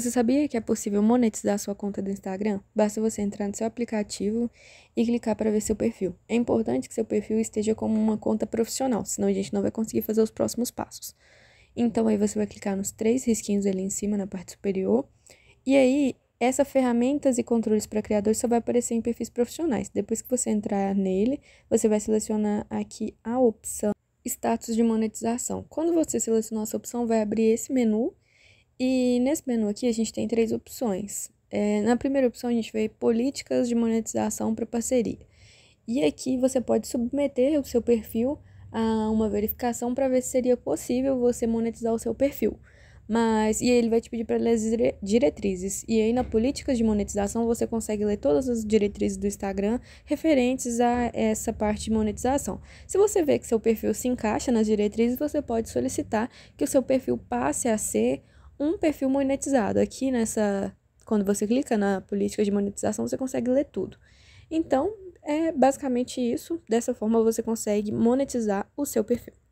Você sabia que é possível monetizar sua conta do Instagram? Basta você entrar no seu aplicativo e clicar para ver seu perfil. É importante que seu perfil esteja como uma conta profissional, senão a gente não vai conseguir fazer os próximos passos. Então aí você vai clicar nos três risquinhos ali em cima na parte superior. E aí, essa ferramentas e controles para criadores só vai aparecer em perfis profissionais. Depois que você entrar nele, você vai selecionar aqui a opção status de monetização. Quando você selecionar essa opção, vai abrir esse menu e nesse menu aqui a gente tem três opções. É, na primeira opção a gente vê políticas de monetização para parceria. E aqui você pode submeter o seu perfil a uma verificação para ver se seria possível você monetizar o seu perfil. Mas, e ele vai te pedir para ler as diretrizes. E aí, na políticas de monetização, você consegue ler todas as diretrizes do Instagram referentes a essa parte de monetização. Se você vê que seu perfil se encaixa nas diretrizes, você pode solicitar que o seu perfil passe a ser um perfil monetizado. Aqui nessa. Quando você clica na política de monetização, você consegue ler tudo. Então, é basicamente isso. Dessa forma, você consegue monetizar o seu perfil.